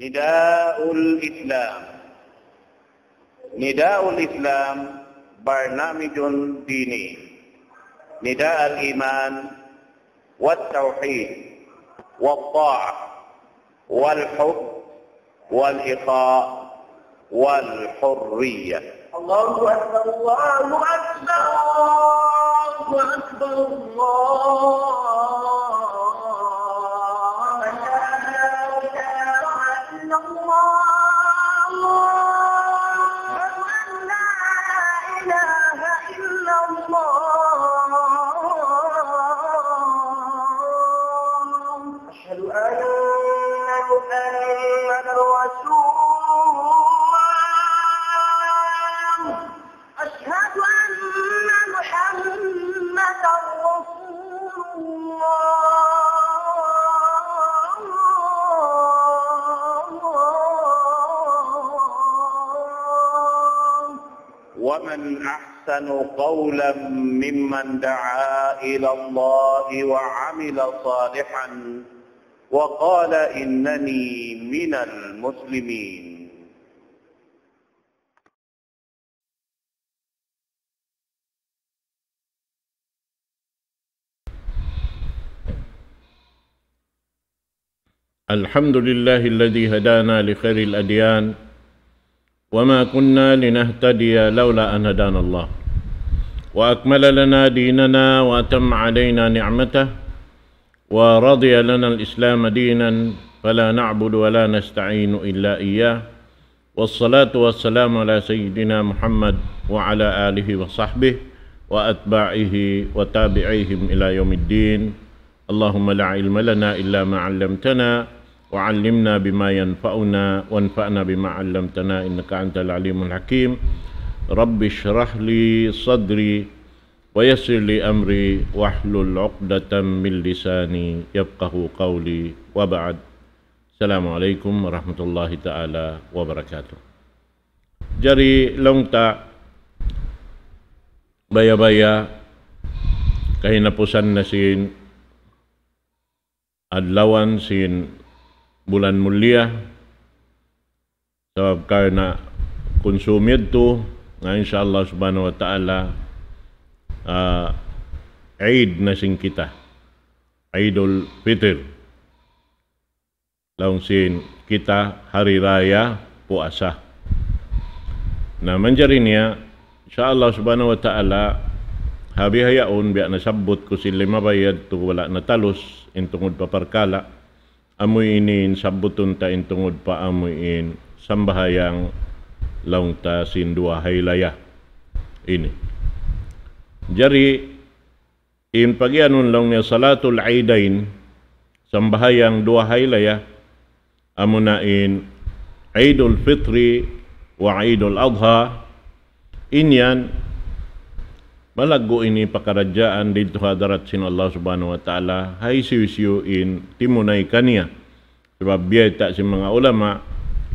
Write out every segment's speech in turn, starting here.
نداء الإسلام نداء الإسلام برنامج ديني نداء الإيمان والتوحيد والطاعة والحب والإخاء والحرية الله أكبر الله أكبر الله أكبر الله ومن أحسن قولا ممن دعا إلى الله وعمل صالحا وقال إنني من المسلمين الحمد لله الذي هدانا لخير الأديان وما كنا لنهتدي لولا أن هدانا الله وأكمل لنا ديننا وأتم علينا نعمته ورضي لنا الإسلام دينا فلا نعبد ولا نستعين إلا إياه والصلاة والسلام على سيدنا محمد وعلى آله وصحبه وأتباعه وتابعيهم إلى يوم الدين اللهم لا علم لنا إلا ما علمتنا وعلمنا بما ينفعنا وانفعنا بما علمتنا إنك أنت العليم الحكيم رب اشرح لي صدري ويسر لي أمري واحلل عقدة من لساني يفقه قولي وبعد السلام عليكم ورحمة الله تعالى وبركاته جري لونتا بيا بيا kahinapusan بوسان نسين adlawan sin bulan mulia sebab kau nak konsumir tu nah insyaallah subhanahu wa taala uh, Eid nasing kita Aidul Fitr langsin kita hari raya puasa nah menjari ni insyaallah subhanahu wa taala habi hayaun biak nasabut kusil lima bayad tu wala natalus intungud paparkala kala amuinin sabutun ta intungod pa amuin sambahayang laung ta sindua haylaya ini jari in pagianun laung ni salatul aidain sambahayang dua haylaya amunain aidul fitri wa aidul adha inyan palago ini pakarajaan dito hadarat sin Allah Subhanahu wa taala hay siwisyo in timunay kaniya sebab biya ta si mga ulama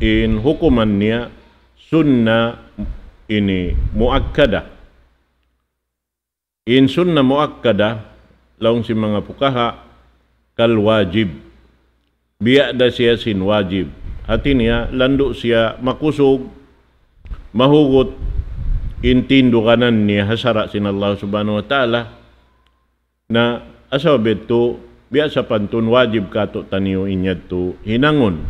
in hukuman niya sunna ini muakkada in sunna muakkada laung si mga pukaha kal wajib biya da siya sin wajib hati niya landu siya makusog mahugot intin duranan ni hasarat sin Allah Subhanahu wa taala na asa betu biasa pantun wajib katuk taniu inya tu hinangun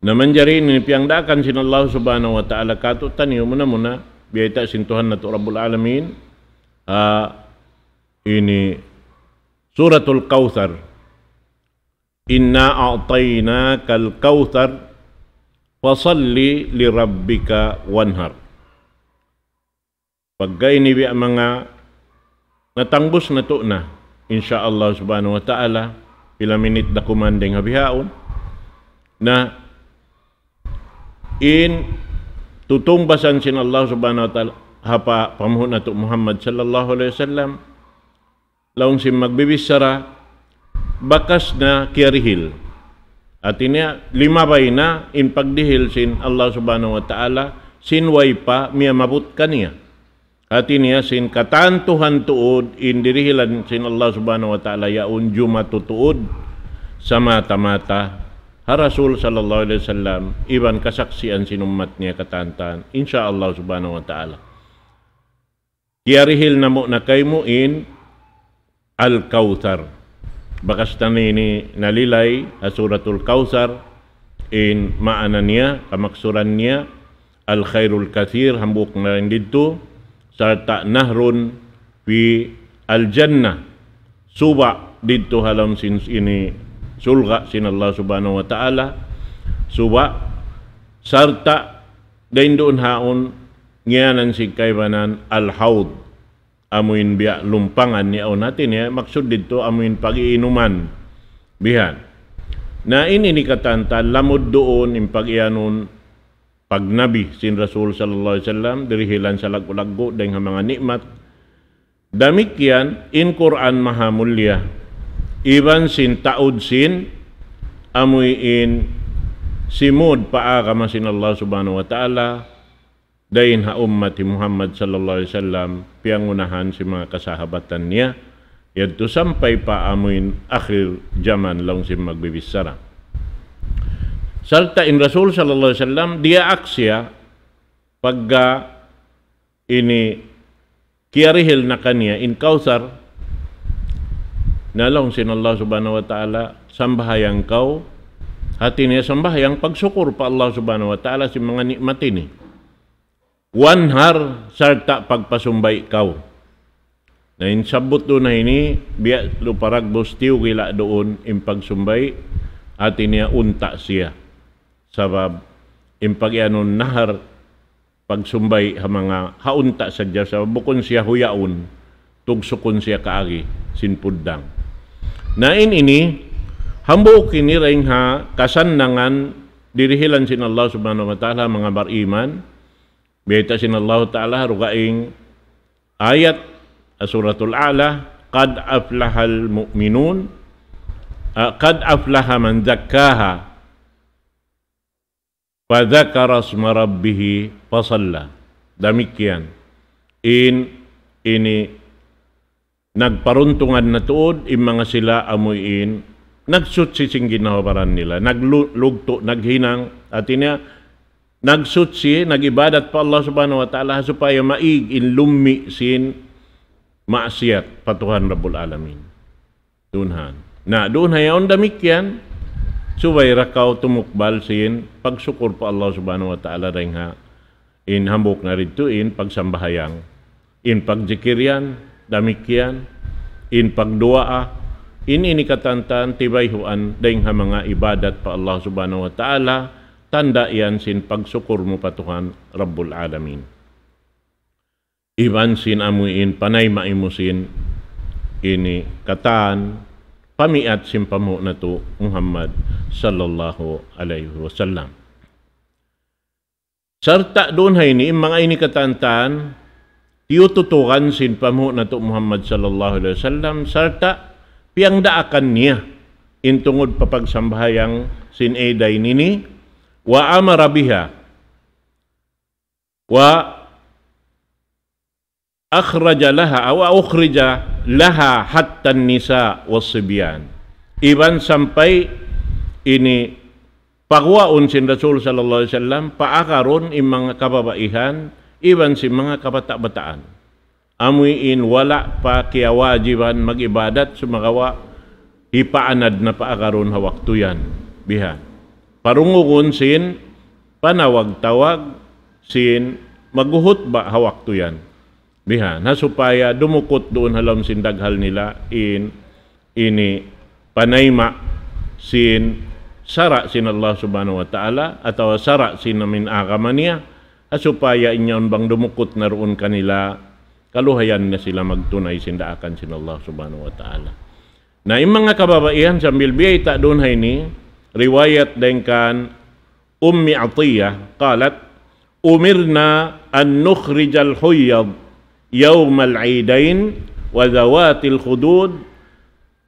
na manjari ni piang dakan sin Allah Subhanahu wa taala katuk taniu muna-muna biaya tak sintuhan natuk rabbul alamin ha, ini suratul kauthar inna a'tainakal kauthar fasalli lirabbika wanhar Paggay niwi ang mga natangbos na to na, insyaallah subhanahu wa ta'ala, ilaminit da kumanding habihaon, na in tutungbasan sin Allah subhanahu wa ta'ala hapa pamuhon na to Muhammad sallallahu alaihi wasallam laong si magbibisara bakas na kirihil at ini lima bay na in pagdihil sin Allah subhanahu wa ta'ala sinway pa miya mabut kaniya Hati ni ya, sin katantuhan tuud indirihilan sin Allah subhanahu wa ta'ala ya unjuma tuud sama tamata ha Rasul sallallahu alaihi wasallam iban kasaksian sin umatnya katantan insyaallah subhanahu wa ta'ala Kiarihil namu nakaimu in Al-Kawthar Bakas tani ini nalilai ha suratul Kawthar In maananya, kamaksurannya Al-Khairul Kathir hambuk ngarindid tu sarta nahrun fi al-jannah suba didto halam sin ini sulga sin Allah subhanahu wa ta'ala suba sarta dain doon haon ngianan si kaibanan al-haud amuin biya lumpangan ni natin ya eh. maksud dito amuin pag pagiinuman bihan na ini ni katanta lamod doon impag-ianon pagnabi sin Rasul sallallahu alaihi wasallam dirihilan sa lagulaggo deng mga nikmat damikian in Quran maha mulia iban sin taud sin amoy in simod paa kama sin Allah subhanahu wa ta'ala dayin ha ummati Muhammad sallallahu alaihi wasallam piangunahan si mga kasahabatan niya yadto sampay pa amuin akhir zaman long sin magbibisara Salta in Rasul sallallahu alaihi wasallam dia aksia ya, pagga ini kiarihil nakania in kausar nalong sin Allah subhanahu wa taala sambahayang kau hati ni sambahayang pagsyukur pa Allah subhanahu wa taala si mga nikmat ini wanhar serta pagpasumbay kau na in sabut do na ini biya luparag bustiu gila doon in pagsumbay hati niya untak siya. sabab impagyanon nahar pagsumbay ha mga haunta sa Diyos sa bukon siya huyaon tugsukon siya kaagi sinpuddang nain ini hambo kini ring ha kasannangan dirihilan sin Allah subhanahu wa taala mga bariman beta sin Allah taala rugaing ayat suratul ala qad aflahal mu'minun uh, qad aflaha man zakkaha Fadhakara asma rabbih fasalla. Damikian. In ini nagparuntungan na tuod im mga sila amoy in amuin nagsutsising ginawaran nila naglugto naghinang at ina inya si nagibadat pa Allah subhanahu wa ta'ala supaya maig in lummi sin maasiat patuhan rabbul alamin dunhan na doon hayaon damik subay ra kau tumukbal sin pagsukur pa Allah subhanahu wa ta'ala rin ha in hambok na rin in pagsambahayang in pagjikiryan damikian in pagduaa in ini katantan tibay huan ding ha mga ibadat pa Allah subhanahu wa ta'ala tanda iyan sin pagsukur mo pa Tuhan Rabbul Alamin iban sin amuin panay maimusin ini katan pamiat simpamu na tu Muhammad sallallahu alaihi wasallam. Serta doon hay ni mga ini katantan tiututukan simpamu na tu Muhammad sallallahu alaihi wasallam serta piang daakan niya intungod papagsambahayang sin Aday nini wa amara biha wa akhraja laha wa ukhrija laha hatta nisa wasibyan. Iban sampai ini pagwaon si Rasul sallallahu alaihi wasallam paakaron im mga kababaihan iban si mga kabata-bataan. Amuin wala pa kaya wajiban magibadat sumagawa ipaanad na paakaron waktu yan. Bihan. Parungugon sin panawag-tawag sin maguhot ba ha waktu yan diha na supaya dumukot doon halam sin daghal nila in ini panayma sin sara sin Allah subhanahu wa ta'ala atau sara sin min agama niya supaya inyon bang dumukot na roon kanila kaluhayan na sila magtunay sin daakan sin Allah subhanahu wa ta'ala na yung mga kababaihan sa bilbiay ta doon hay ni riwayat din kan Ummi Atiyah kalat umirna an nukhrijal huyad يوم العيدين وذوات الخدود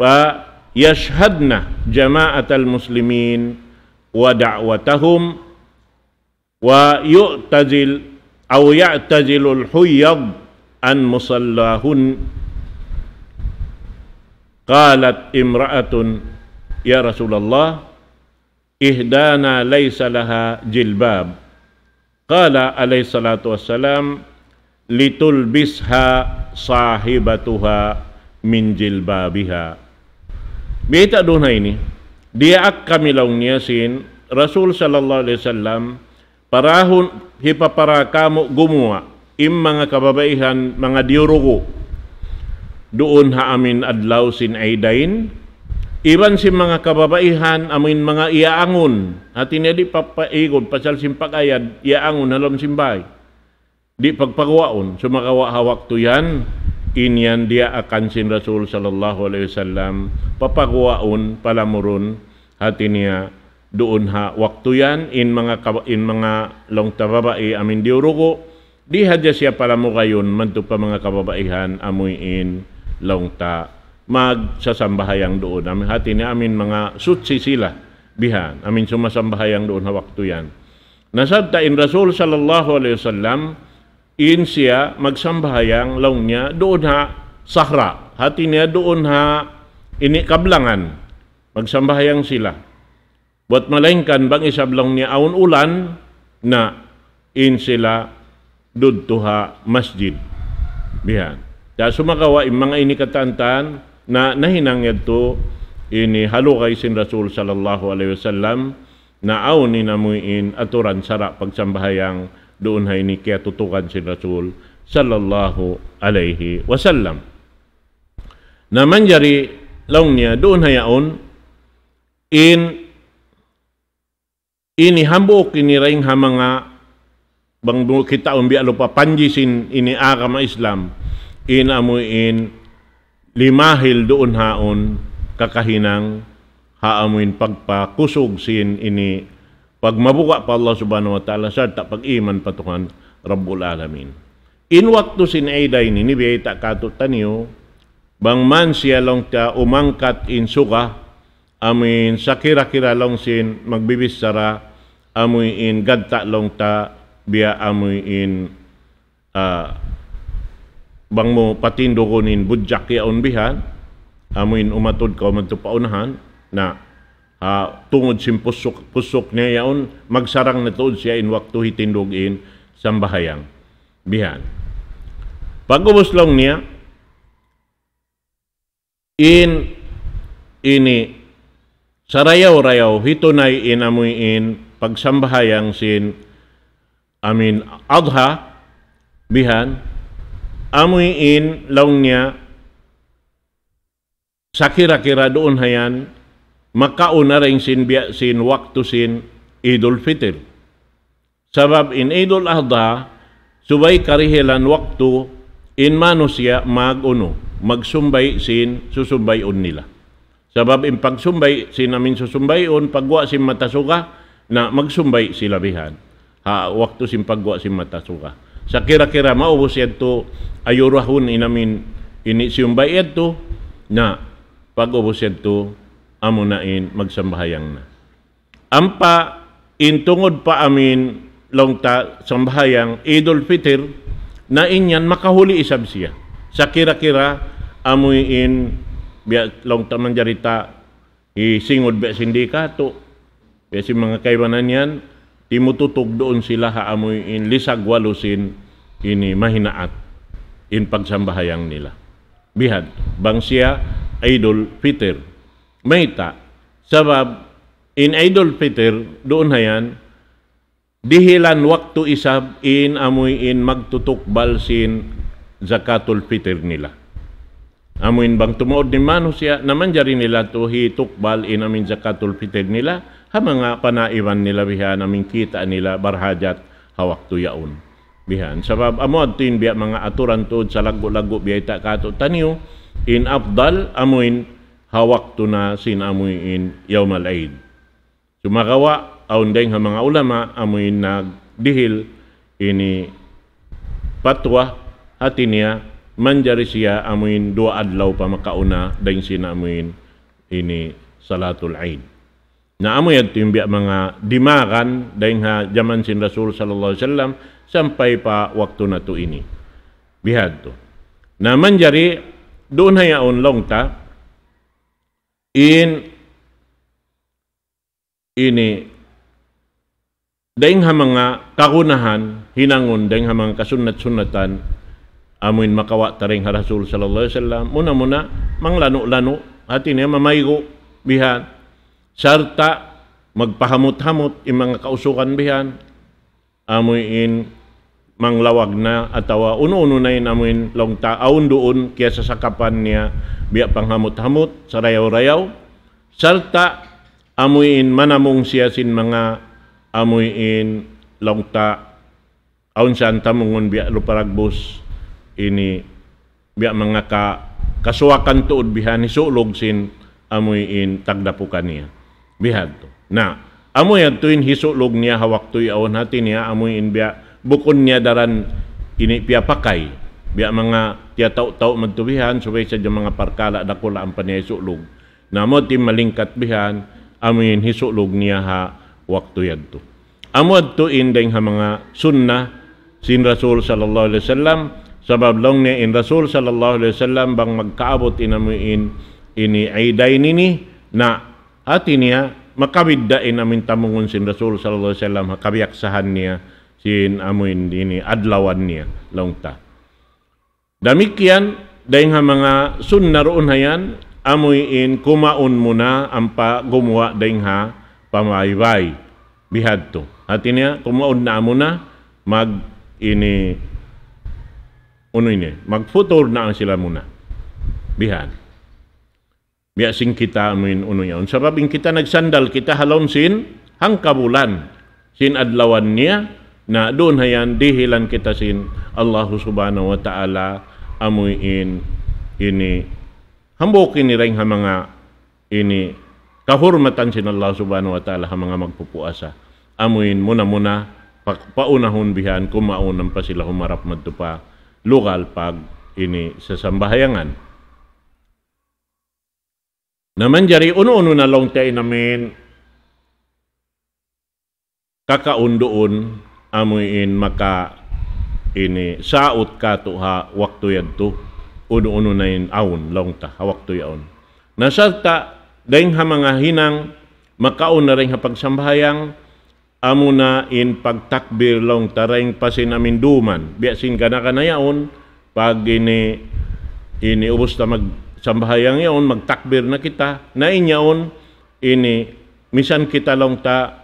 ويشهدن جماعة المسلمين ودعوتهم ويعتزل أو يعتزل الحيض عن مصلاهن قالت امرأة يا رسول الله إهدانا ليس لها جلباب قال عليه الصلاة والسلام litulbisha sahibatuha min jilbabiha. Bita doon ini, dia ak kami laung niyasin, Rasul sallallahu alaihi wasallam parahon hipapara kamo gumua im mga kababaihan mga diuruko doon ha amin adlaw sin aidain Iban si mga kababaihan amin mga iaangon at inedi papaigon pasal simpakayad iaangon halom simbay Di pagpagwaon, sumakawa hawak to yan, inyan dia akan sin Rasul sallallahu alaihi wasallam, papagwaon palamurun hati niya doon ha waktu yan in mga in mga long tababae amin di diurugo di hadya siya pala mo kayon manto pa mga kababaihan amoy in long ta magsasambahayang doon amin hati ni amin mga sutsi sila bihan amin sumasambahayang doon ha waktu yan nasad ta in Rasul sallallahu alaihi wasallam in siya magsambayang launya doon ha sahra hati niya doon ha ini kablangan magsambayang sila buat malengkan bang isablong niya aun ulan na in sila dudtuha masjid bihan da sumakawa im mga ini katantan na nahinang yadto ini halukay sin Rasul sallallahu alaihi wasallam na aun inamuin aturan sara pagsambayang doon hay ni kaya tutukan si Rasul sallallahu alaihi wasallam. Na manjari laung niya doon hayaon in ini hambok ini raing hamanga bang kita umbi alupa panjisin ini agama Islam in amuin limahil doon haon kakahinang haamuin pagpakusog sin ini pag mabuka pa Allah subhanahu wa ta'ala sa ta pag iman patuhan Rabbul Alamin. In waktu sin aiday ni ni biyay ta katutaniyo bang man siya long ta umangkat in suka amin sa kira-kira long sin magbibisara amoy in gadta long ta biya amoy in uh, bang mo patindo ko nin budjak yaon bihan amoy in umatod ka man paunahan na uh, tungod sim pusok, pusok niya yaon, magsarang na tuod siya in waktu hitindog in sambahayang bihan. Pag lang niya, in ini sarayaw-rayaw hitunay in amoy in pagsambahayang sin amin adha bihan amoy in laong niya sa kira-kira doon hayan makaon na rin sinbiya, sin waktu sin Idul Fitr. Sabab in Idul Adha, subay karihilan waktu in manusya maguno, magsumbay sin susumbayon nila. Sabab in pagsumbay sin amin susumbayon, pagwa sin matasuka, na magsumbay sila bihan. Ha, waktu sin pagwa sin matasuka. Sa kira-kira maubos yan to, ayurahon inamin ini sumbay yan to, na pagubos ubos yan to, amo nain magsambayang na. Ampa intungod pa amin longta sambahayang Idol Fitr na inyan makahuli isab siya. Sa kira-kira amuin biya longta ta man jarita isingod biya sindikato biya si mga kaiwanan yan timututog doon sila haamuin lisag walusin ini mahinaat in pagsambahayang nila. Bihad, bang siya idol Peter mayta. Sabab, in Idol Peter, doon yan, dihilan waktu isab in amoy in magtutukbal sin zakatul Peter nila. Amuin bang tumuod ni Manu siya, naman jari nila to hitukbal in amin zakatul Peter nila, ha mga panaiwan nila bihan amin kita nila barhajat hawak tuyaon. Bihan, sabab amod tin biya mga aturan to sa lago-lago biya ita kato taniyo, in abdal amuin hawaktuna sinamuin yaumal aid. Sumagawa aun deng ha mga ulama amuin na dihil ini patwa hati niya manjari siya amuin dua adlaw pa makauna deng sinamuin ini salatul aid. Na amuin at timbiak mga dimakan deng ha jaman sin Rasul sallallahu alaihi wasallam sampai pa waktu na tu ini. Bihad tu. Na manjari doon hayaon long ta in ini daing ha mga kakunahan hinangon daing ha mga kasunat-sunatan amin makawa taring ha Rasul sallallahu alaihi wasallam muna muna manglano-lano hati niya mamaygo bihan sarta magpahamot-hamot imang kausukan bihan amuin in manglawag na atawa uno-uno na yun amin long taon doon kaysa sa kapan niya biya panghamot-hamot sa rayaw-rayaw salta amuin manamong siya sin mga amuin long ta aun siya tamungon biya luparagbos ini biya mga ka kasuwakan tuod bihan hisulog sin amuin tagdapukan niya bihan to na amoy tuin hisulog niya hawak tuy awon niya amoy in biya bukun niya daran ini pia pakai biya mga tiya tau-tau mentubihan supaya saja mga parkala dakula ang paniya isulog namo ti malingkat bihan amin hisulog niya ha waktu yan to amod to indeng ha mga sunnah sin Rasul sallallahu alaihi wasallam sabab long ni in Rasul sallallahu alaihi wasallam bang magkaabot inamuin ini aiday nini na ati niya makawidda in amin tamungon sin Rasul sallallahu alaihi wasallam kabiyaksahan niya sin amuin ini adlawan niya longta damikian daing ha mga sunnar unhayan amuin kumaun muna ampa gumwa daing ha pamaybay bihadto atinya kumaun na muna mag ini uno ini mag futur na ang sila muna bihan biasing kita amin uno yon ya. sabab in kita nagsandal kita halon sin hangkabulan sin adlawan niya na doon hayan dihilan kita sin Allah subhanahu wa ta'ala amuin ini hambukin ni ring ha mga ini kahurmatan sin Allah subhanahu wa ta'ala ha mga magpupuasa amuin muna muna paunahon bihan kumaunan pa sila humarap madto pa lokal pag ini sa sambahayangan naman jari uno-uno na long tayo namin kakaundoon amuin maka ini saot ka to ha waktu yadto uno-uno na in aon long ta ha waktu yaon nasalta daing ha mga hinang makaon na ring pagsambahayang amo na in pagtakbir long ta ring pasin amin duman biasin na yaon pag ini ini ubos ta mag sambahayang yaon magtakbir na kita na inyaon ini misan kita long ta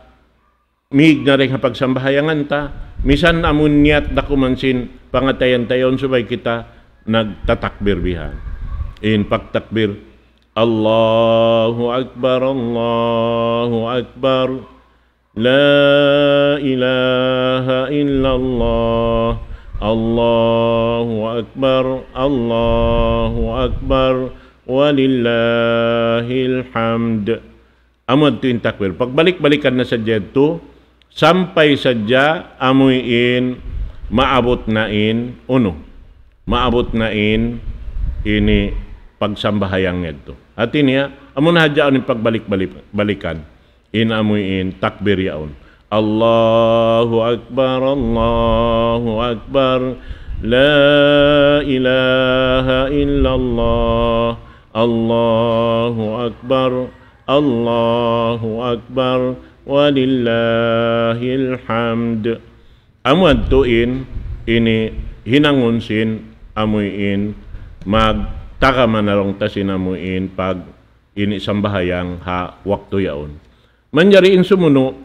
miig na rin hapagsambahayangan ta, misan amunyat dakumansin, pangatayan tayon subay kita, nagtatakbir bihan. In pagtakbir, Allahu Akbar, Allahu Akbar, La ilaha illallah, Allahu Akbar, Allahu Akbar, walillahil hamd. Amad to in takbir. Pagbalik-balikan na sa sampai saja amuiin maabot nain uno maabot nain ini pagsambahayang ngadto at niya amun haja ni pagbalik balik balikan in amuiin takbir yaon Allahu akbar Allahu akbar La ilaha illallah Allahu akbar Allahu akbar walillahil hamd amad tuin ini hinangunsin amuin mag takamanarong tasinamuin pag ini sambahayang ha waktu yaon manjari insumuno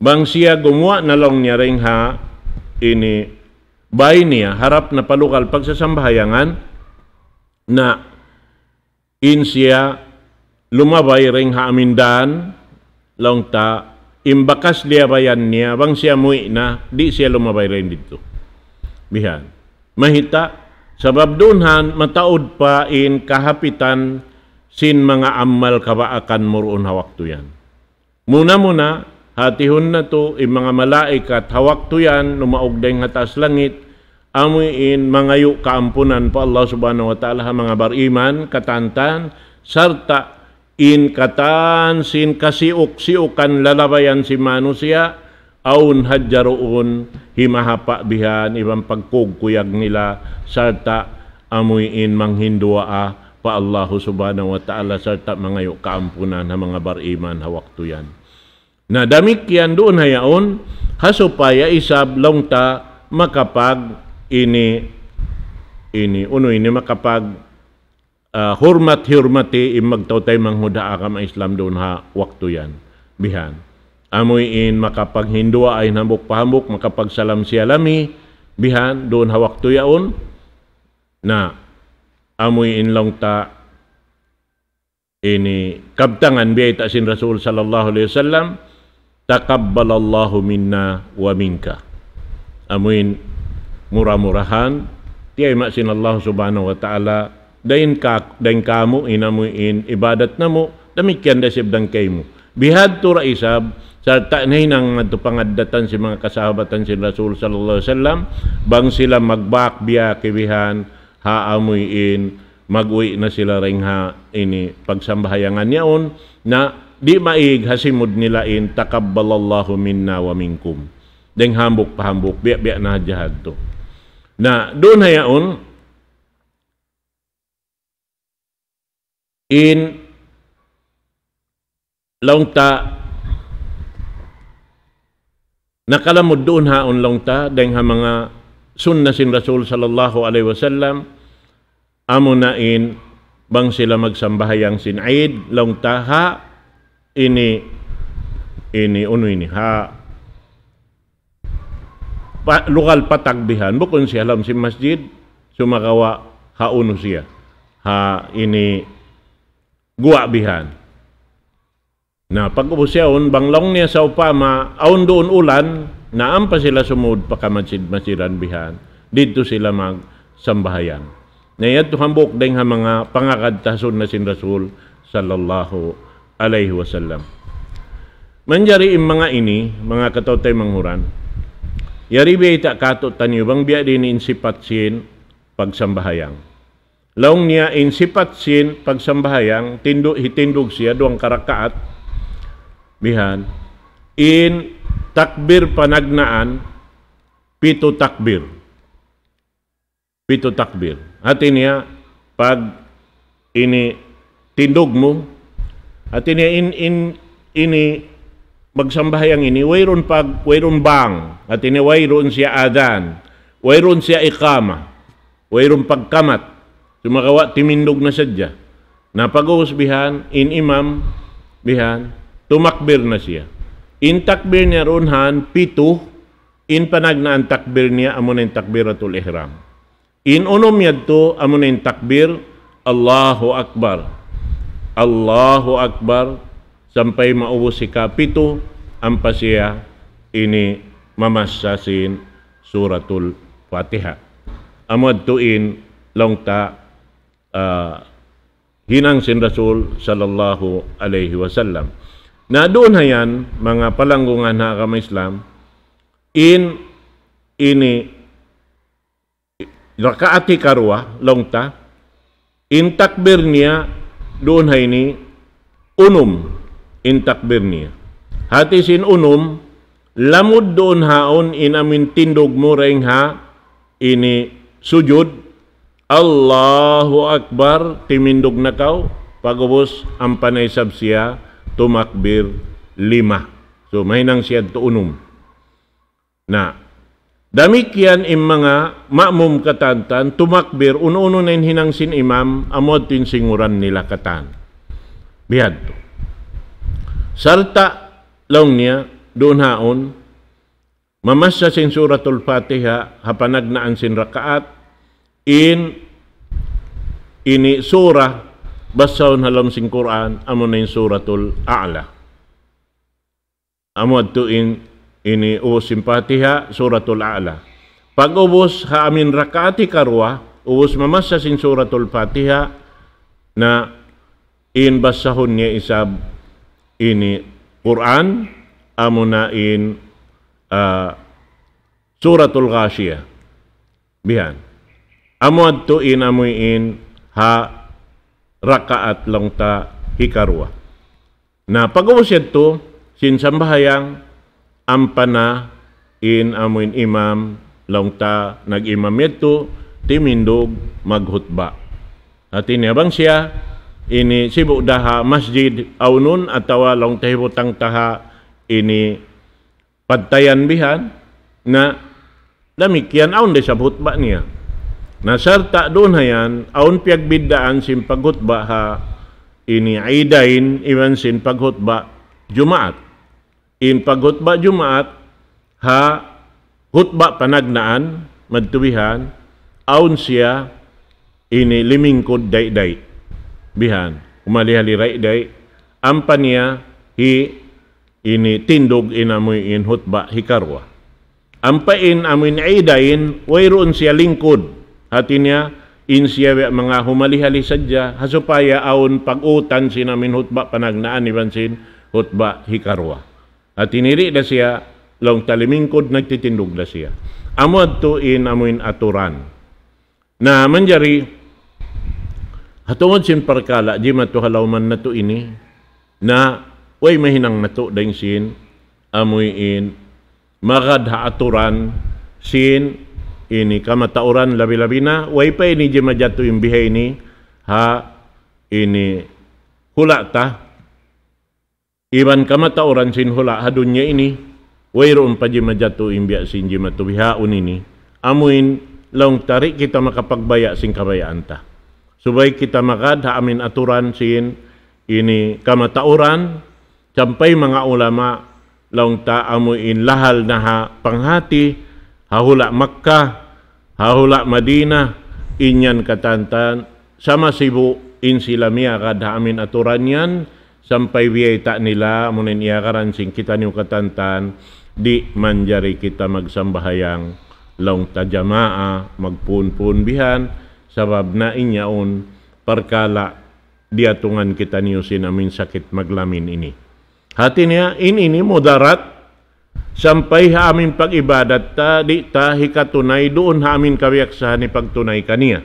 bang siya gumawa na niya ring ha ini bay niya harap na palukal pagsasambahayangan na in siya lumabay ring ha amindan long ta imbakas dia bayan niya bang siya mui na di siya lumabay rin dito bihan mahita sabab dunhan mataud pa in kahapitan sin mga ammal kabaakan muruun hawakto yan muna muna hatihun na to in mga malaikat hawakto yan numaugdeng hatas langit amuin mangayo kaampunan pa Allah subhanahu wa ta'ala mga bariman katantan sarta in kataan sin kasiuk-siukan lalabayan si manusia aun hadjaroon himahapa bihan ibang pagkugkuyag nila sarta amuin manghindua ah, pa Allah subhanahu wa ta'ala sarta mangayo kaampunan ha mga bariman hawaktu yan. Na damikyan doon hayaon hasupaya isab longta makapag ini ini uno ini makapag uh, ah, hormat hirmati imagtawtay manghuda akam ang Islam doon ha wakto yan bihan amoy in makapaghindua ay hambok pahambok makapagsalam alami bihan doon ha wakto yaon na amoy in long ta ini kabtangan biya ta sin Rasul sallallahu alaihi wasallam takabbalallahu minna wa minka amoy mura-murahan tiay maksin Allah subhanahu wa ta'ala dayin ka dayin kamo inamuin ibadat namo damikyan da sibdang kaymo bihad to raisab sa tanay ng ato si mga kasahabatan si Rasul sallallahu alaihi wasallam bang sila magbak magbakbiya kibihan haamuin maguwi na sila ring ha ini pagsambahayangan niyaon na di maig hasimod nila in takabbalallahu minna wa minkum deng hambok pahambok biya biya na jihad to na doon hayaon in laungta nakalamod doon haon longta dahil ha mga sunna sin Rasul sallallahu alaihi wasallam amo na in bang sila magsambahayang sin Eid longta ha ini ini uno ini ha pa, lokal patagbihan mo si alam si masjid sumakawa hauno siya ha ini guabihan. Na pag-ubos siya banglong niya sa upama, aun doon ulan, naam pa sila sumud pa kamasirmasiran bihan. Dito sila mag sambahayan. Na yato hambok ding ha mga pangakadtason na sin Rasul sallallahu alaihi wasallam. Manjari im mga ini, mga katotay manghuran, yari biya ita katot tanyo bang biya din insipat sin pagsambayang. Laong niya in sipat sin pagsambahayang tindo hitindog siya duang karakaat bihan in takbir panagnaan pito takbir. Pito takbir. Atin niya pag ini tindog mo at ini in, in ini magsambahyang ini wayron pag wayron bang at ini wayron siya adan wayron siya ikama wayron pagkamat Cuma kawat timindog na siya dyan. Napagos bihan, in imam bihan, tumakbir na siya. In takbir niya runhan, pitu, in panag na ang takbir niya, amun ang takbir at ul-ihram. In unum yad to, amun ang takbir, Allahu Akbar. Allahu Akbar, sampai maubos si kapitu, ang pasiya, ini mamasasin suratul Fatiha. Amad tuin, longta, longta, uh, hinang sin Rasul sallallahu alaihi wasallam. Na doon hayan mga palanggungan ha kami Islam in ini rakaati karwa longta in takbir niya doon hay ni unum in takbir niya. Hati sin unum lamod doon haon in amin tindog mo ha ini sujud Allahu Akbar, timindog na kaw, pagubos ang panay sabsiya tumakbir lima. So may nang siya tuunom. Na, Damik yan im mga ma'mum katantan, tumakbir, uno-uno na hinangsin imam, amod tinsinguran nila katan. Bihad to. Sarta long niya, doon haon, mamasya sin suratul fatiha, hapanag naan sin rakaat, in ini surah basahon halam sing Quran amo na in suratul a'la amo adto in ini ubos simpatiha suratul a'la pag ubos ha amin rakaati karwa ubos mamasa sin suratul fatiha na in basahon niya isab ini Quran amo na in uh, suratul ghashiyah bihan amuad tuin amuin ha rakaat longta hikarua. Na pag-uusin to, sin sambahayang ampana in amuin imam longta nag-imam ito timindog maghutba. At inyabang siya, ini sibuk daha masjid aunun atawa long tehibutang taha ini padtayan bihan na lamikian aun desa hutba niya. Nasarta doon hayan, aun piyag sin paghutba ha, ini aidain iwan sin paghutba Jumaat. In paghutba Jumaat, ha hutba panagnaan, madtubihan, aun siya ini limingkod day-day. Bihan, umalihaliray day, ampa niya hi ini tindog inamoy in hutba hikarwa. Ampain amin aidain, wayroon siya lingkod hatinya insiya mga humali-hali sadya hasupaya aon pagutan sinamin hutba panagnaan Bansin, hutba hikarwa at tiniri na siya long talimingkod nagtitindog na siya Amod adto in amuin aturan na manjari hatungod sin parkala di matuhalaw man nato ini na way mahinang nato daing sin amuin, in magadha aturan sin ini kama tauran labi labina waipa ini jema jatu imbihe ini ha ini hulak ta iban kama tauran sin hulak hadunya ini wairu umpa jema jatu imbiak sin jema tubiha unini amuin laung tarik kita makapagbaya sin kabayaan ta supaya kita makad ha amin aturan sin ini kama tauran sampai mga ulama laung ta amuin lahal na ha panghati panghati Haulak Makkah, haulak Madinah, inyan katantan, sama sibu in silamia kada amin aturanyan, sampai biay tak nila munin iakaran sing kita niu katantan, di manjari kita magsambahayang long ta jamaa magpun-pun bihan sabab na inyaon perkala diatungan kita niyo sinamin sakit maglamin ini hati niya in ini mudarat Sampay ha amin pag-ibadat ta, di ta hikatunay doon ha amin kawiyaksahan ni pagtunay kaniya.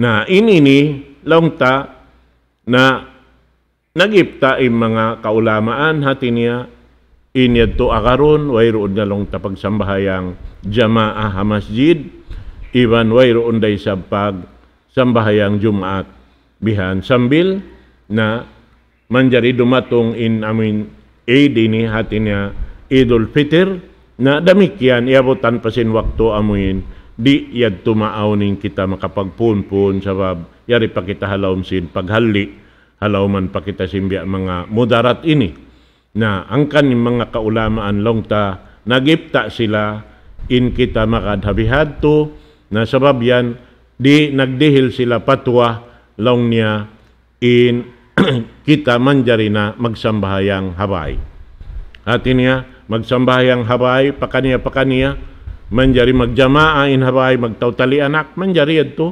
Na inini long ta na nagipta im mga kaulamaan hati niya inyad to akaron wayroon na long ta pagsambahayang jamaah ha masjid iban wayroon day sa pag sambahayang jumaat bihan sambil na manjari dumatong in amin aid ini hati niya Idol Peter na damikyan yan iabutan pasin wakto amuin di yad tumaaw ning kita makapagpunpun sabab yari pa kita halawm sin paghalli halawman pa kita simbya mga mudarat ini na ang kanim mga kaulamaan longta nagipta sila in kita makadhabihad to na sabab yan di nagdihil sila patwa long niya in kita manjarina magsambahayang habay. At niya, magsambayang habay pakaniya-pakaniya manjari magjamaa in habay magtautali anak manjari adto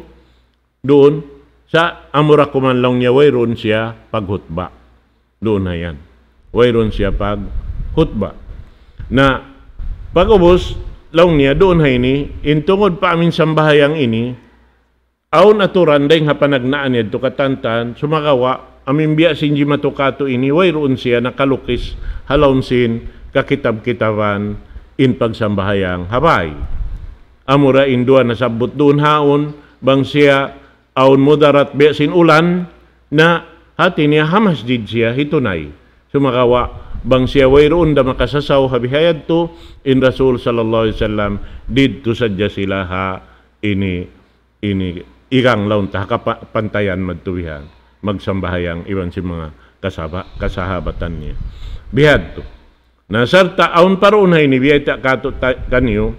doon sa amura kumanlong niya wayron siya paghutba doon na yan wayron siya paghutba na pagubos long niya doon hay ni intungod pa amin sambahayang ini aun aturan day nga panagnaan niya katantan sumagawa amin biya sinji matukato ini wayroon siya nakalukis halawin sin kakitab-kitaban in pagsambahayang habay. Amura indua nasabot doon haon bang siya aon mudarat besin ulan na hati niya hamas did siya hitunay. Sumakawa bang siya wayroon da makasasaw habihayad to in Rasul sallallahu alaihi wasallam did to sadya sila ha ini ini igang laon ta kapantayan magtuwihan magsambahayang iwan si mga kasaba, kasahabatan niya. Bihad to. Na serta aun parun hai ni biaita katu kaniu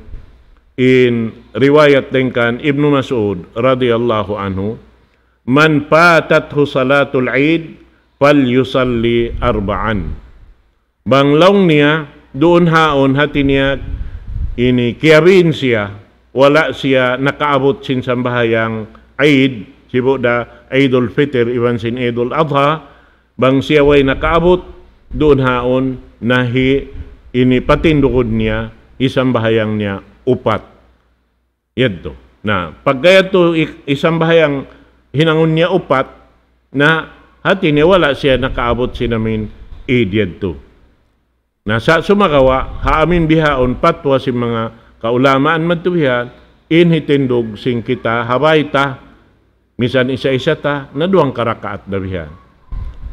in riwayat tengkan Ibnu Mas'ud radhiyallahu anhu man patat salatul id fal yusalli arba'an banglong niya duun haon hati niya ini kiarin siya wala siya nakaabot sin sambahayang id sibo da idol fitr iban sin idol adha bang siya way nakaabot duun haon nahi ini patindukod niya isang bahayang niya upat yadto na to isang bahayang hinangon niya upat na hati niya wala siya nakaabot sinamin idiad to na sa sumagawa haamin bihaon patwa si mga kaulamaan madtubihan inhitindog sing kita habay ta misan isa-isa ta na duwang karakaat na bihan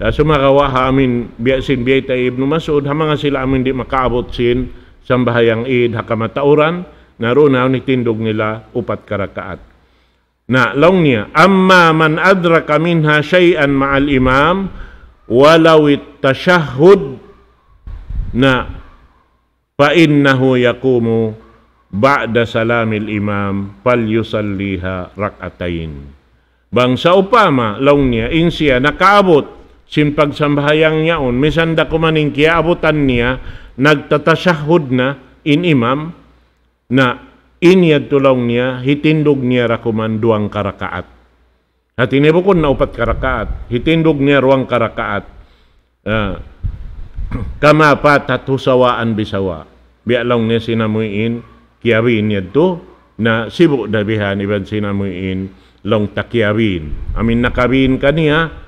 Ah, sumarawa amin biasin biyayta Ibn Mas'ud hamanga sila amin di makaabot sin sa bahayang id hakamatauran narunaw ni tindog nila upat karakaat. Na long niya, amma man adraka minha syai'an ma'al imam walau tashahhud na fa innahu yakumu ba'da salamil imam fal yusalliha rak'atain. Bang sa upama, long niya, insya nakaabot sin pagsamhayang yaon misan da kumaning kiaabutan niya nagtatasyahud na in imam na inyad tulong niya hitindog niya rakuman duang karakaat at inibukon na upat karakaat hitindog niya ruang karakaat uh, kama patatusawaan bisawa bialong niya sinamuin kiawin niya to na sibuk dabihan iban sinamuin long takiawin amin nakawin kaniya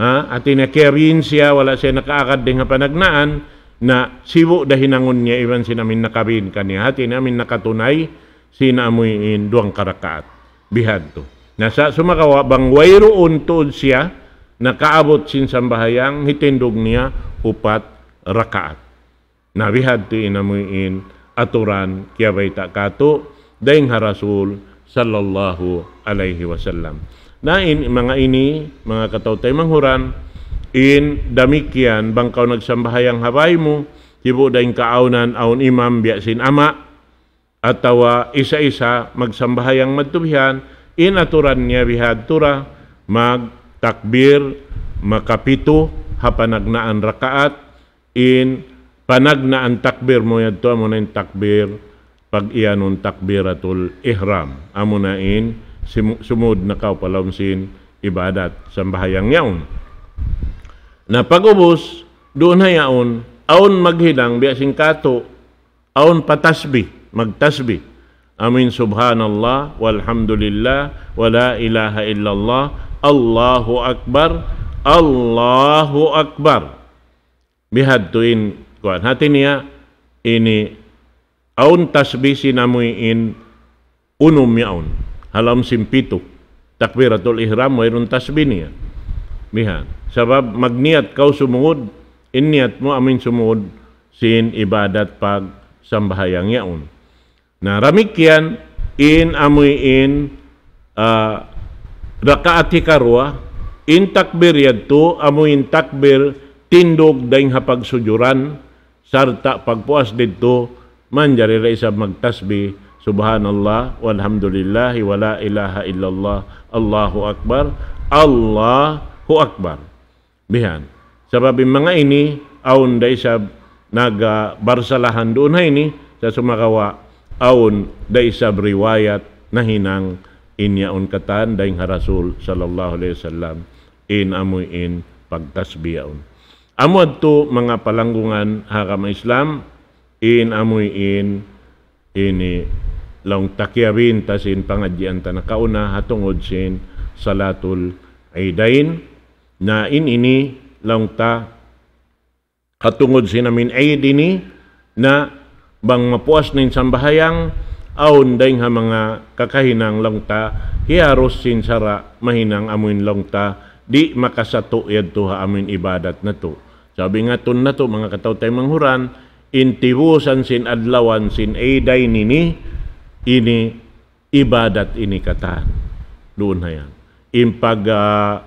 ha? at inakerin siya wala siya nakaakad din nga panagnaan na sibo dahinangon niya iban sinamin nakabin kaniya hati namin nakatunay sinamoy in duang karakaat bihad to nasa sumakawa bang wayroon tuod siya nakaabot sin sambahayang hitindog niya upat rakaat nabihad to inamoy aturan kaya baita kato dahing harasul sallallahu alaihi wasallam na in, mga ini, mga katawtay manghuran, in damikian bangkaw nagsambahayang habay mo, hibo daing kaawnan aon imam biyasin ama, atawa isa-isa magsambahayang magtubihan, in aturan niya bihadtura, magtakbir, makapito, hapanagnaan rakaat, in panagnaan takbir mo yadto amo na takbir, pag iyanon takbiratul ihram, amo na sumud na kau palomsin ibadat sambahayang yaun. Na pagubos, doon na yaun, aun maghilang biya singkato, aun patasbi, magtasbi. Amin subhanallah, walhamdulillah, wala ilaha illallah, Allahu Akbar, Allahu Akbar. Bihad tuin, kuan hati niya, ini aun tasbi sinamuin unum yaun. Ya halam simpito takbiratul ihram mayroon tasbih niya miha sabab magniat kau sumungod iniat mo amin sumungod sin ibadat pag sambahayang yaon na ramikyan in amoy in uh, ah, rakaati karwa in takbir yadto amoy in takbir tindog daing hapagsujuran sarta pagpuas didto manjari ra isa magtasbi Subhanallah walhamdulillah wala ilaha illallah Allahu akbar Allahu akbar. Bihan. Sebab mga ini aun day sa naga barsalahan doon ini sa sumakawa aun day sa riwayat na hinang inyaon katan dayng harasul sallallahu alaihi wasallam in amuin in pagtasbiyaon. Amod to mga palanggungan hakam Islam in amuin ini laong takyabin tasin pangadyan tanakauna hatungod sin salatul aidain na inini laong ta hatungod sin amin aidini na bang mapuas nin sambahayang aun daing ha mga kakahinang laong ta hiaros sin sara mahinang amin laong ta di makasato yadto ha amin ibadat na to sabi nga ton na to mga kataw tay manghuran intibusan sin adlawan sin aiday nini ini ibadat ini kata doon na yan. Impag uh,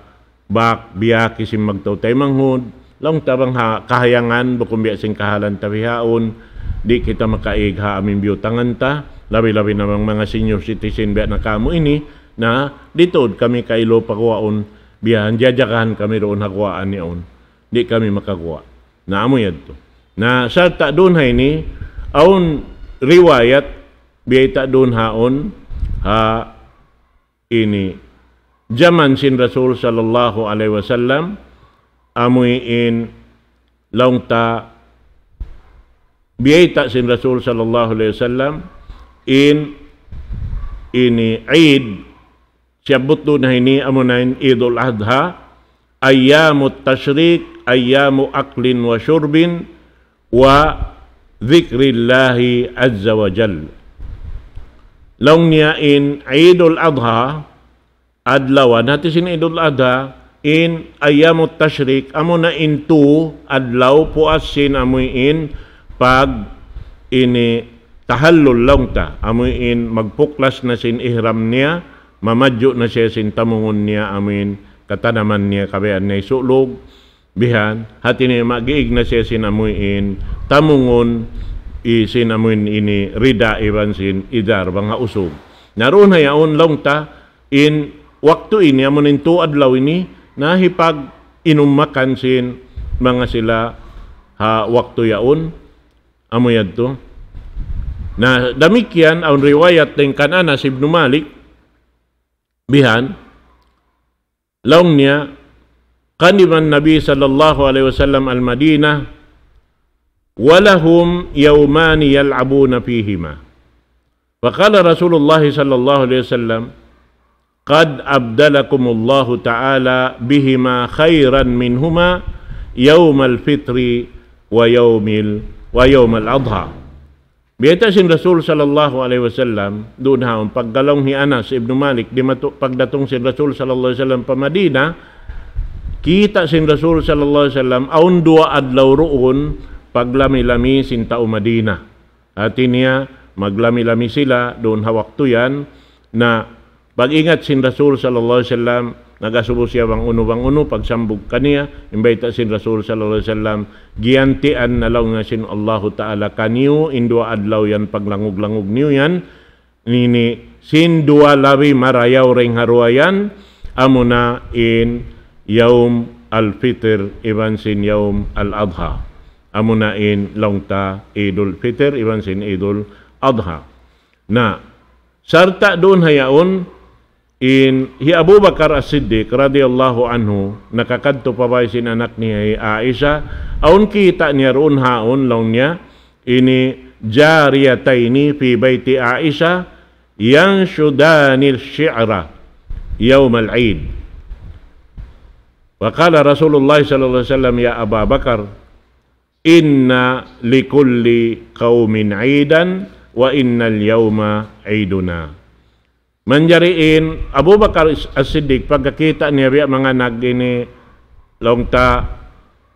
bak biyaki sim magtautay manghud long tabang ha, kahayangan bukumbiya sing kahalan tabihaon di kita makaigha aming biutangan ta labi-labi namang mga senior citizen biya na kamo ini na ditod kami kailo pakuwaon biyahan jajakahan kami roon hakuwaan niyon di kami makakuwa na amo yad to na sa ta doon ha ini aun riwayat biay ta dun haon ha ini zaman sin rasul sallallahu alaihi wasallam amui in long ta biay ta sin rasul sallallahu alaihi wasallam in ini aid Siabut tu nah ini amunain Idul Adha ayamu tashrik ayamu aklin wa syurbin wa zikrillahi azza wa jalla Long niya in Idul Adha, adlawa. Nati sin Idul Adha, in ayamot tashrik, amo na in two, adlaw po as sin amoy in pag ini tahallul lang ta. Amoy in magpuklas na sin ihram niya, mamadyo na siya sin tamungon niya amin katanaman niya kabayan niya sulog bihan hati niya magiig na siya in tamungon isinamin ini rida ibansin idar mga usog. Naroon hayaon long ta in waktu ini amon into adlaw ini nahipag inumakan sin mga sila ha waktu yaon amo yadto na damikyan ang riwayat ng kanana si Ibn Malik bihan laong niya kaniman Nabi sallallahu alaihi wasallam al-Madinah ولهم يومان يلعبون فيهما فقال رسول الله صلى الله عليه وسلم قد أبدلكم الله تعالى بهما خيرا منهما يوم الفطر ويوم ال ويوم الأضحى Biyata sin Rasul sallallahu alaihi wasallam doon ha paggalong ni Anas ibn Malik di matu, pagdatong sin Rasul sallallahu alaihi wasallam pa Madina kita sin Rasul sallallahu alaihi wasallam aun dua adlaw roon paglami-lami sinta Madina. At niya, maglami-lami sila, doon hawak to yan, na pag-ingat sin Rasul sallallahu alaihi wasallam nagasubo siya bang uno bang uno pagsambog kaniya imbayta sin Rasul sallallahu alaihi wasallam gianti an nalaw nga sin Allah taala kaniyo indua adlaw yan paglangog-langog niyo yan nini sin dua lawi marayaw ring haruayan amuna in yaum al-fitr iban sin yaum al-adha amunain longta idul fitr iban sin idul adha na serta dun hayaun in hi Abu Bakar As-Siddiq radhiyallahu anhu nakakadto pabay sin anak ni Aisha aun kita ni run haun longnya ini jariyataini fi baiti Aisha yang sudanil syi'ra yaum al-id Wa qala Rasulullah sallallahu alaihi wasallam ya Abu Bakar Inna likulli qaumin aidan wa innal yawma aiduna. Manjariin Abu Bakar As-Siddiq pagkakita niya biya mga nagini longta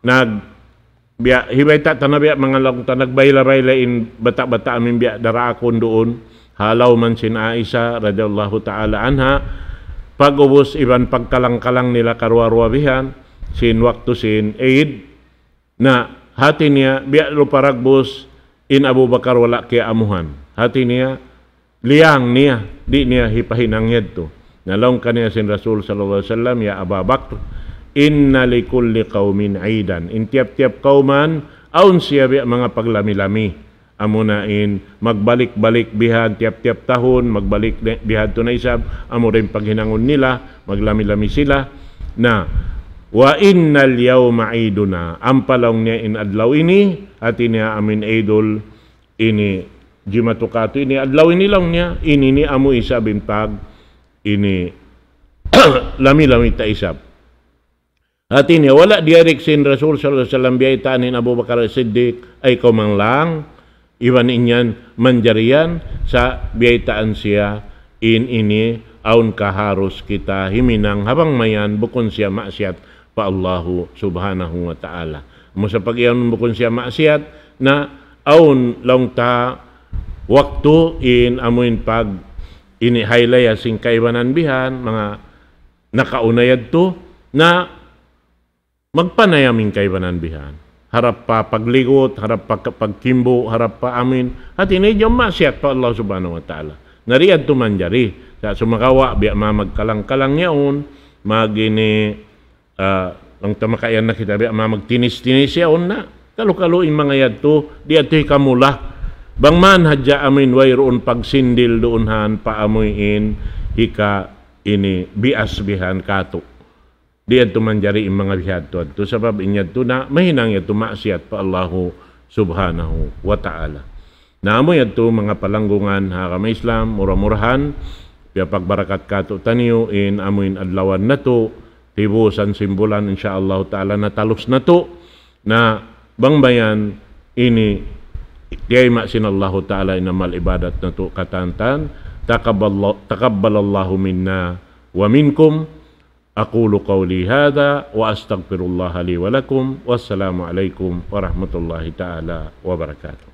nag biya hibay ta na biya mga longta nagbayla-bayla in bata-bata amin biya darakon doon halaw man sin Aisha radhiyallahu taala anha pagubos iban pagkalang-kalang nila karwa-ruwabihan sin waktu sin Eid na hati niya biya luparagbos in Abu Bakar wala kaya amuhan. Hati niya liang niya di niya hipahinangyad to. Nalong kaniya sin Rasul sallallahu alaihi wasallam ya Abu Bakr inna likulli qaumin aidan. In tiap-tiap kauman aun siya biya mga paglami-lami amo in magbalik-balik bihan tiap-tiap tahon magbalik bihan to na isab amo rin paghinangon nila maglami-lami sila na Wa innal yawma iduna. Ang palong niya adlaw ini at niya amin idol ini jimatukato ini adlaw ini lang niya ini ni amo isa tag ini lami-lami ta isab At ini wala direk sin Rasul sallallahu alaihi wasallam biyay tanin Abu Bakar Siddiq ay kumang lang iwan inyan manjarian sa biyay taan siya in ini aun kaharos kita himinang habang mayan Bukun siya maksiat pa Allahu subhanahu wa ta'ala. Mo sa pagyaon mo kun siya maasiat na aun lang ta waktu in amuin pag inihaylay asing kaibanan bihan mga nakaunayad to na magpanayamin kaibanan bihan harap pa pagligot, harap pa pagkimbo, harap pa amin. At inidyo masyat pa Allah subhanahu wa ta'ala. Nariad manjari. Sa sumakawa, biya mamagkalang-kalang yaon, magini uh, ah, ng tamakayan na kitabi, ama magtinis-tinis siya na. Kalukalo yung mga yadto, di ato'y kamula. man hadya amin way roon pagsindil doon han paamuyin hika ini bias bihan kato. Di ato manjari yung mga bihadto ato. Sabab inyadto na mahinang ito maasiat pa Allahu subhanahu wa ta'ala. Naamoy ato mga palanggungan ha kami Islam, muramurahan, pia pagbarakat kato taniyo in amuin adlawan na to, tibo san simbolan insya Allah taala na talos na to na bang bayan ini tiay mak sin Allah taala ina mal ibadat na to katantan takaballahu takaballallahu minna wa minkum aqulu qawli hadha wa astaghfirullah li wa lakum wassalamu alaikum warahmatullahi taala wabarakatuh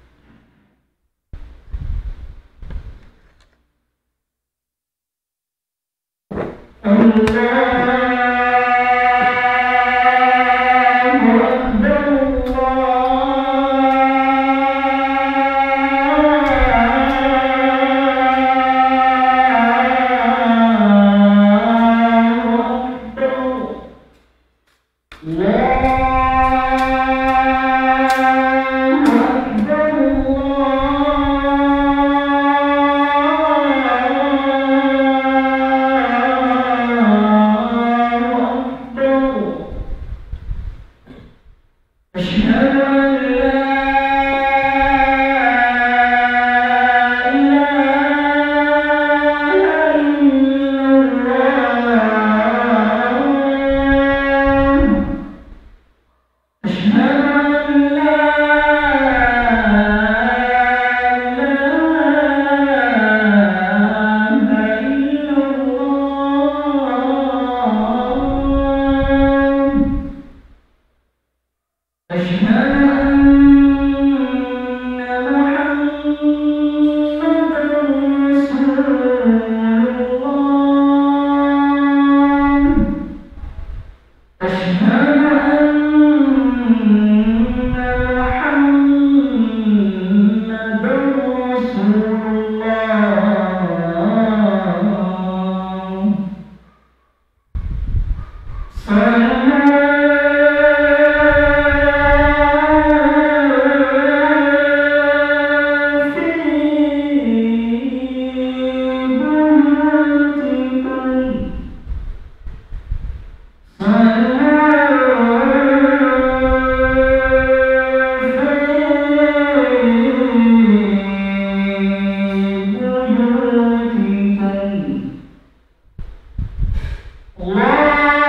Amen. Wow.